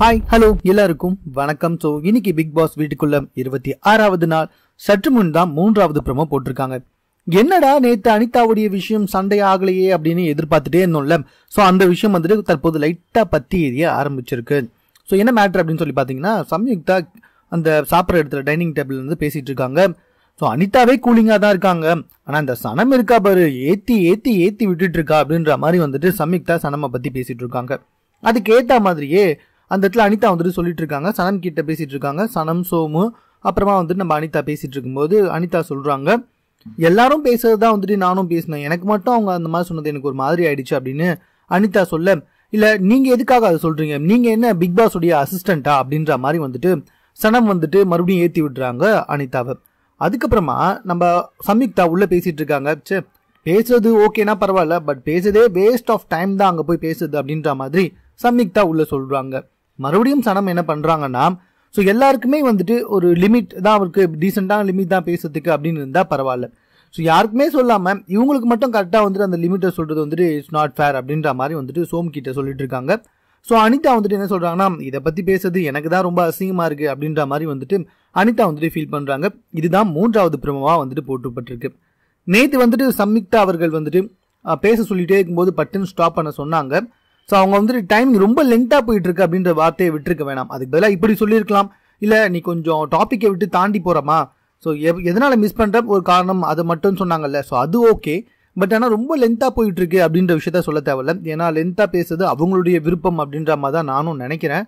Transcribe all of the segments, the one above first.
hi hello எல்லாருக்கும் வணக்கம் so இன்னைக்கு பிக் பாஸ் வீட்டுக்குள்ள இருபத்தி ஆறாவது நாள் சற்று முன் தான் மூன்றாவது ப்ரமோ போட்டிருக்காங்க என்னடா நேற்று அனிதாவுடைய விஷயம் சண்டை ஆகலையே அப்படின்னு எதிர்பார்த்துட்டே இருந்தோம்ல ஸோ அந்த விஷயம் வந்துட்டு தற்போது லைட்டாக பற்றி எரிய ஆரம்பிச்சிருக்கு ஸோ என்ன மேட்ரு அப்படின்னு சொல்லி பார்த்தீங்கன்னா சம்யுக்தா அந்த சாப்பிட்ற இடத்துல டைனிங் டேபிள் வந்து பேசிகிட்டு இருக்காங்க ஸோ அனிதாவே கூலிங்காக தான் இருக்காங்க ஆனால் இந்த சனம் இருக்கா பாரு ஏற்றி ஏற்றி ஏற்றி விட்டுட்டு இருக்கா அப்படின்ற மாதிரி வந்துட்டு சம்யுக்தா சனமை பற்றி பேசிகிட்டு இருக்காங்க அதுக்கு ஏற்ற மாதிரியே அந்த இடத்துல அனிதா வந்துட்டு சொல்லிட்டு இருக்காங்க சனம் கிட்ட பேசிட்டு இருக்காங்க சனம் சோமு அப்புறமா வந்துட்டு நம்ம அனிதா பேசிட்டு இருக்கும்போது அனிதா சொல்றாங்க எல்லாரும் பேசுறது தான் வந்துட்டு நானும் பேசினேன் எனக்கு மட்டும் அவங்க அந்த மாதிரி சொன்னது எனக்கு ஒரு மாதிரி ஆயிடுச்சு அப்படின்னு அனிதா சொல்ல இல்லை நீங்கள் எதுக்காக அதை சொல்கிறீங்க நீங்கள் என்ன பிக் பாஸுடைய அசிஸ்டண்ட்டா அப்படின்ற மாதிரி வந்துட்டு சனம் வந்துட்டு மறுபடியும் ஏற்றி விடுறாங்க அனிதாவை அதுக்கப்புறமா நம்ம சம்யுக்தா உள்ளே பேசிகிட்டு இருக்காங்க சே பேசுறது ஓகேனா பரவாயில்ல பட் பேசுறதே வேஸ்ட் ஆஃப் டைம் தான் அங்கே போய் பேசுறது அப்படின்ற மாதிரி சம்யுக்தா உள்ளே சொல்கிறாங்க மறுபடியும் சனம் என்ன பண்ணுறாங்கன்னா ஸோ எல்லாருக்குமே வந்துட்டு ஒரு லிமிட் தான் அவருக்கு டீசெண்டான லிமிட் தான் பேசுறதுக்கு அப்படின்னு இருந்தால் பரவாயில்ல ஸோ யாருக்குமே சொல்லாமல் இவங்களுக்கு மட்டும் கரெக்டாக வந்துட்டு அந்த லிமிட்டை சொல்கிறது வந்துட்டு இட்ஸ் நாட் ஃபேர் அப்படின்ற மாதிரி வந்துட்டு சோம் கிட்ட சொல்லிட்டு இருக்காங்க ஸோ அனிதா வந்துட்டு என்ன சொல்கிறாங்கன்னா இதை பற்றி பேசுறது எனக்கு தான் ரொம்ப அசிங்கமாக இருக்குது அப்படின்ற மாதிரி வந்துட்டு அனிதா வந்துட்டு ஃபீல் பண்ணுறாங்க இதுதான் மூன்றாவது பிரமமாக வந்துட்டு போட்டுப்பட்டிருக்கு நேற்று வந்துட்டு சம்யுக்தா அவர்கள் வந்துட்டு பேச சொல்லிகிட்டே இருக்கும்போது பட்டுன்னு ஸ்டாப் பண்ண சொன்னாங்க ஸோ அவங்க வந்துட்டு டைமிங் ரொம்ப லென்த்தாக போயிட்டு இருக்கு அப்படின்ற வார்த்தையை விட்டுருக்க வேணாம் அதுக்கு பதிலாக இப்படி சொல்லியிருக்கலாம் இல்லை நீ கொஞ்சம் டாப்பிக்கை விட்டு தாண்டி போகிறமா ஸோ எவ் எதனால் மிஸ் பண்ணுற ஒரு காரணம் அது மட்டும் சொன்னாங்கல்ல ஸோ அது ஓகே பட் ஆனால் ரொம்ப லென்த்தாக போயிட்டுருக்கு அப்படின்ற விஷயத்த சொல்ல தேவையில்ல ஏன்னா லென்த்தாக பேசுறது அவங்களுடைய விருப்பம் அப்படின்ற மாதிரி தான் நானும் நினைக்கிறேன்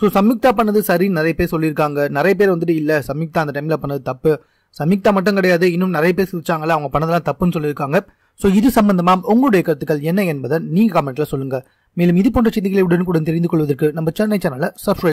ஸோ சம்யுக்தா பண்ணது சரி நிறைய பேர் சொல்லியிருக்காங்க நிறைய பேர் வந்துட்டு இல்லை சம்யுக்தா அந்த டைமில் பண்ணது தப்பு சம்யுக்தா மட்டும் கிடையாது இன்னும் நிறைய பேர் சிரிச்சாங்களே அவங்க பண்ணதெல்லாம் தப்புன்னு சொல்லியிருக்காங்க ஸோ இது சம்பந்தமாக உங்களுடைய கருத்துக்கள் என்ன என்பதை நீங்கள் கமெண்ட்டில் சொல்லுங்கள் மேலும் இது போன்ற செய்திகளை உடனுக்குடன் தெரிந்து கொள்வதற்கு நம்ம சென்னை சேனலை சப்ஸ்கிரைப்